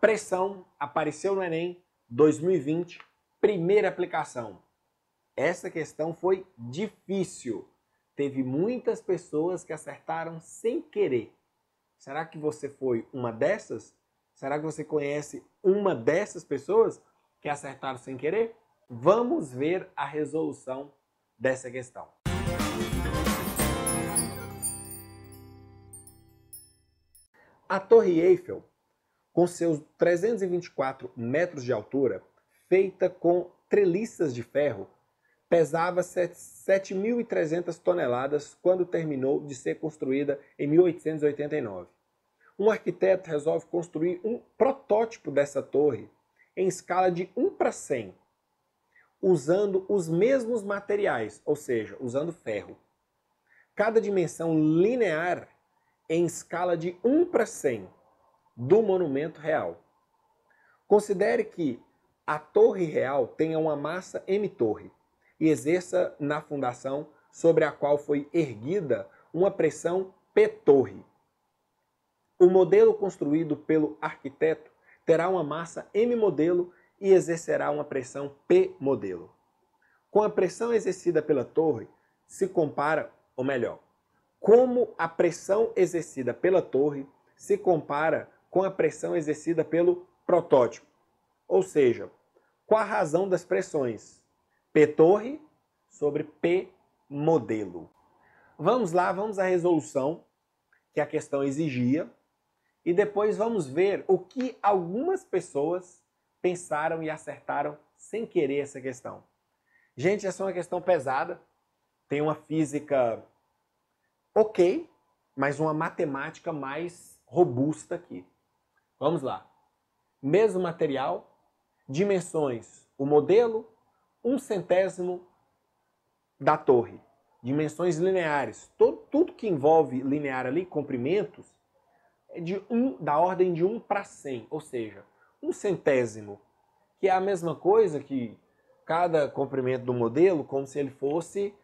Pressão apareceu no Enem 2020, primeira aplicação. Essa questão foi difícil. Teve muitas pessoas que acertaram sem querer. Será que você foi uma dessas? Será que você conhece uma dessas pessoas que acertaram sem querer? Vamos ver a resolução dessa questão. A Torre Eiffel com seus 324 metros de altura, feita com treliças de ferro, pesava 7.300 toneladas quando terminou de ser construída em 1889. Um arquiteto resolve construir um protótipo dessa torre em escala de 1 para 100, usando os mesmos materiais, ou seja, usando ferro. Cada dimensão linear em escala de 1 para 100 do monumento real. Considere que a torre real tenha uma massa M-torre e exerça na fundação sobre a qual foi erguida uma pressão P-torre. O modelo construído pelo arquiteto terá uma massa M-modelo e exercerá uma pressão P-modelo. Com a pressão exercida pela torre, se compara, ou melhor, como a pressão exercida pela torre se compara com a pressão exercida pelo protótipo. Ou seja, qual a razão das pressões? P torre sobre P modelo. Vamos lá, vamos à resolução que a questão exigia e depois vamos ver o que algumas pessoas pensaram e acertaram sem querer essa questão. Gente, essa é uma questão pesada, tem uma física ok, mas uma matemática mais robusta aqui. Vamos lá. Mesmo material, dimensões, o modelo, um centésimo da torre. Dimensões lineares. Todo, tudo que envolve linear ali, comprimentos, é de um, da ordem de 1 um para 100. Ou seja, um centésimo, que é a mesma coisa que cada comprimento do modelo, como se ele fosse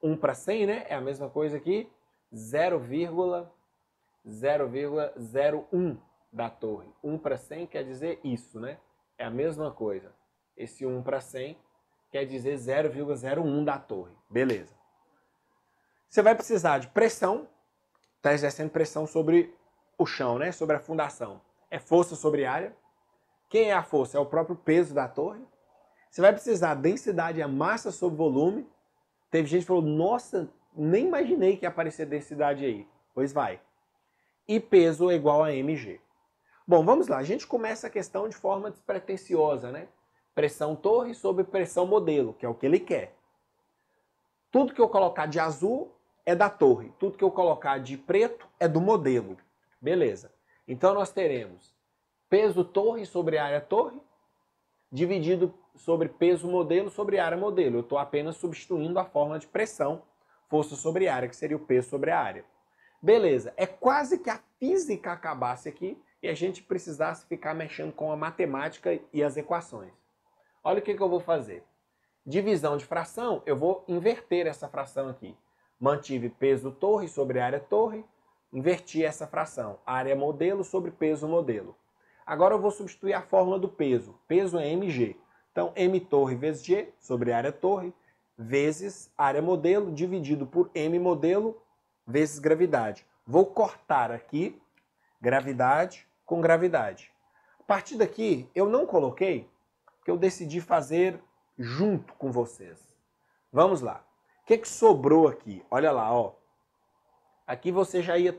1 para 100, né? É a mesma coisa que 0,001 da torre. 1 para 100 quer dizer isso, né? É a mesma coisa. Esse 1 para 100 quer dizer 0,01 da torre. Beleza. Você vai precisar de pressão, está exercendo pressão sobre o chão, né? sobre a fundação. É força sobre área. Quem é a força? É o próprio peso da torre. Você vai precisar de densidade, a massa sobre volume. Teve gente que falou, nossa, nem imaginei que ia aparecer densidade aí. Pois vai. E peso é igual a mg. Bom, vamos lá. A gente começa a questão de forma despretensiosa, né? Pressão torre sobre pressão modelo, que é o que ele quer. Tudo que eu colocar de azul é da torre. Tudo que eu colocar de preto é do modelo. Beleza. Então nós teremos peso torre sobre área torre dividido sobre peso modelo sobre área modelo. Eu estou apenas substituindo a fórmula de pressão, força sobre área, que seria o peso sobre a área. Beleza. É quase que a física acabasse aqui, e a gente precisasse ficar mexendo com a matemática e as equações. Olha o que, que eu vou fazer. Divisão de fração, eu vou inverter essa fração aqui. Mantive peso torre sobre área torre, inverti essa fração, área modelo sobre peso modelo. Agora eu vou substituir a fórmula do peso. Peso é mg. Então, m torre vezes g sobre área torre, vezes área modelo, dividido por m modelo, vezes gravidade. Vou cortar aqui, gravidade, com gravidade. A partir daqui, eu não coloquei, que eu decidi fazer junto com vocês. Vamos lá. O que, que sobrou aqui? Olha lá, ó. Aqui você já ia,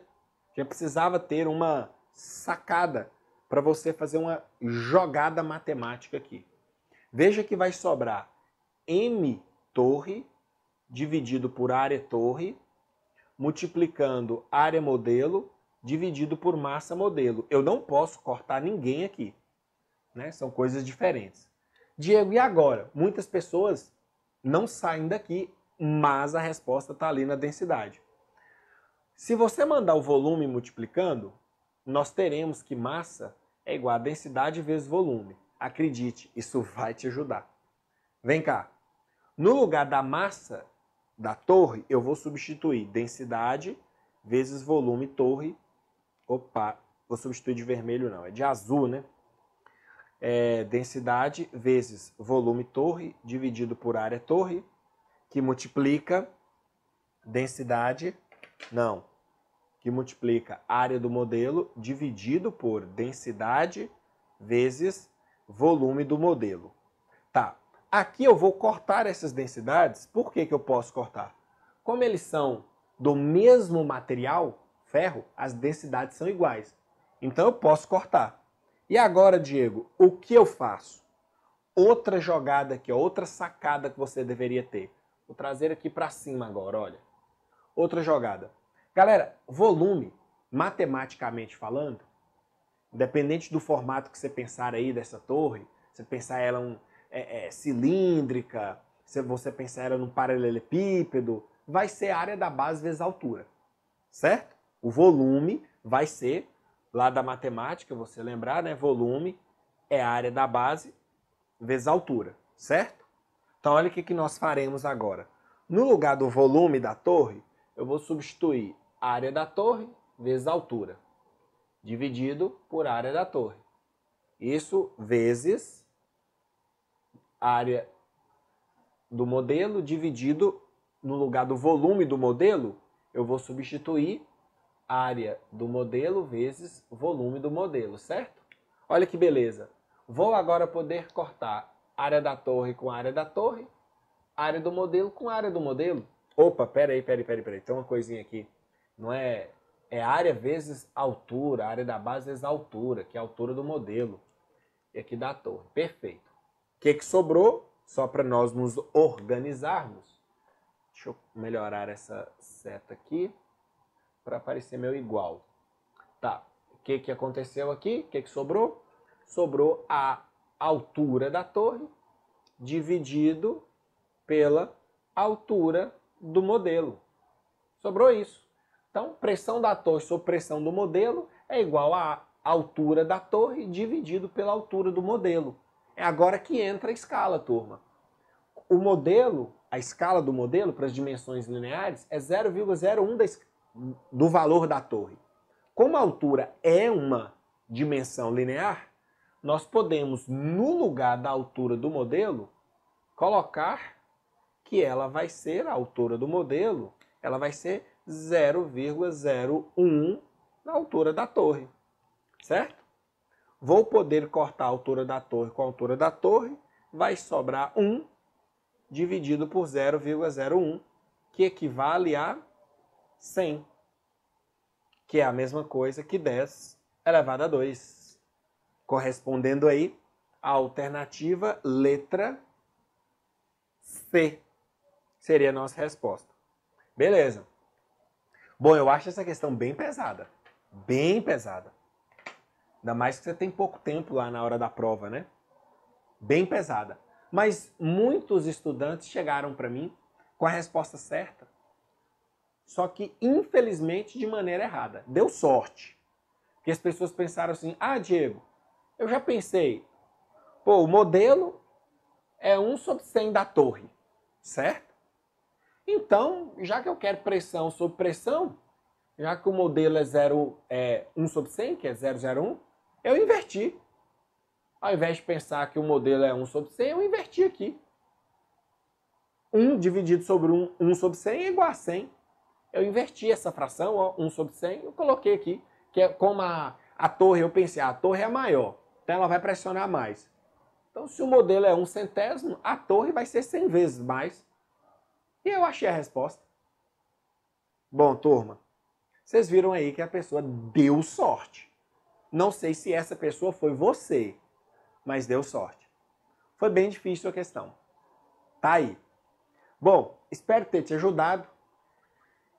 já precisava ter uma sacada para você fazer uma jogada matemática aqui. Veja que vai sobrar m torre dividido por área torre, multiplicando área modelo dividido por massa modelo. Eu não posso cortar ninguém aqui. Né? São coisas diferentes. Diego, e agora? Muitas pessoas não saem daqui, mas a resposta está ali na densidade. Se você mandar o volume multiplicando, nós teremos que massa é igual a densidade vezes volume. Acredite, isso vai te ajudar. Vem cá. No lugar da massa da torre, eu vou substituir densidade vezes volume torre Opa, vou substituir de vermelho não, é de azul, né? É, densidade vezes volume torre dividido por área torre, que multiplica densidade, não, que multiplica área do modelo dividido por densidade vezes volume do modelo. Tá, aqui eu vou cortar essas densidades, por que, que eu posso cortar? Como eles são do mesmo material, ferro, as densidades são iguais. Então eu posso cortar. E agora, Diego, o que eu faço? Outra jogada aqui, outra sacada que você deveria ter. Vou trazer aqui para cima agora, olha. Outra jogada. Galera, volume, matematicamente falando, independente do formato que você pensar aí dessa torre, você pensar ela um, é, é, cilíndrica, se você pensar ela num paralelepípedo, vai ser a área da base vezes a altura, certo? O volume vai ser, lá da matemática, você lembrar, né? Volume é a área da base vezes a altura, certo? Então olha o que, que nós faremos agora. No lugar do volume da torre, eu vou substituir a área da torre vezes a altura, dividido por área da torre. Isso vezes a área do modelo dividido no lugar do volume do modelo, eu vou substituir área do modelo vezes volume do modelo, certo? Olha que beleza. Vou agora poder cortar área da torre com área da torre, área do modelo com área do modelo. Opa, peraí, peraí, peraí, peraí. Tem uma coisinha aqui. Não é é área vezes altura, área da base vezes altura, que é a altura do modelo. E aqui da torre. Perfeito. O que, que sobrou? Só para nós nos organizarmos. Deixa eu melhorar essa seta aqui para parecer meu igual. Tá, o que, que aconteceu aqui? O que, que sobrou? Sobrou a altura da torre dividido pela altura do modelo. Sobrou isso. Então, pressão da torre sobre pressão do modelo é igual a altura da torre dividido pela altura do modelo. É agora que entra a escala, turma. O modelo, a escala do modelo para as dimensões lineares é 0,01 da, do valor da torre. Como a altura é uma dimensão linear, nós podemos, no lugar da altura do modelo, colocar que ela vai ser, a altura do modelo, ela vai ser 0,01 na altura da torre, certo? Vou poder cortar a altura da torre com a altura da torre, vai sobrar 1 dividido por 0,01, que equivale a 100, que é a mesma coisa que 10 elevado a 2, correspondendo aí à alternativa letra C, seria a nossa resposta. Beleza. Bom, eu acho essa questão bem pesada, bem pesada. Ainda mais que você tem pouco tempo lá na hora da prova, né? Bem pesada. Mas muitos estudantes chegaram para mim com a resposta certa. Só que, infelizmente, de maneira errada. Deu sorte. Porque as pessoas pensaram assim: ah, Diego, eu já pensei, pô, o modelo é 1 sobre 100 da torre, certo? Então, já que eu quero pressão sobre pressão, já que o modelo é, 0, é 1 sobre 100, que é 001, eu inverti. Ao invés de pensar que o modelo é 1 sobre 100, eu inverti aqui. 1 dividido sobre 1, 1 sobre 100 é igual a 100 eu inverti essa fração, ó, 1 sobre 100, eu coloquei aqui, que é como a, a torre, eu pensei, ah, a torre é maior, então ela vai pressionar mais. Então, se o modelo é 1 centésimo, a torre vai ser 100 vezes mais. E eu achei a resposta. Bom, turma, vocês viram aí que a pessoa deu sorte. Não sei se essa pessoa foi você, mas deu sorte. Foi bem difícil a questão. Tá aí. Bom, espero ter te ajudado.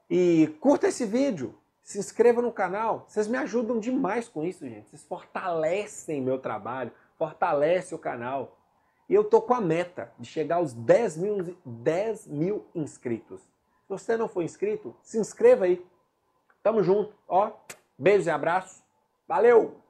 E curta esse vídeo, se inscreva no canal. Vocês me ajudam demais com isso, gente. Vocês fortalecem meu trabalho, fortalece o canal. E eu tô com a meta de chegar aos 10 mil, 10 mil inscritos. Se você não for inscrito, se inscreva aí. Tamo junto, ó. Beijos e abraços. Valeu!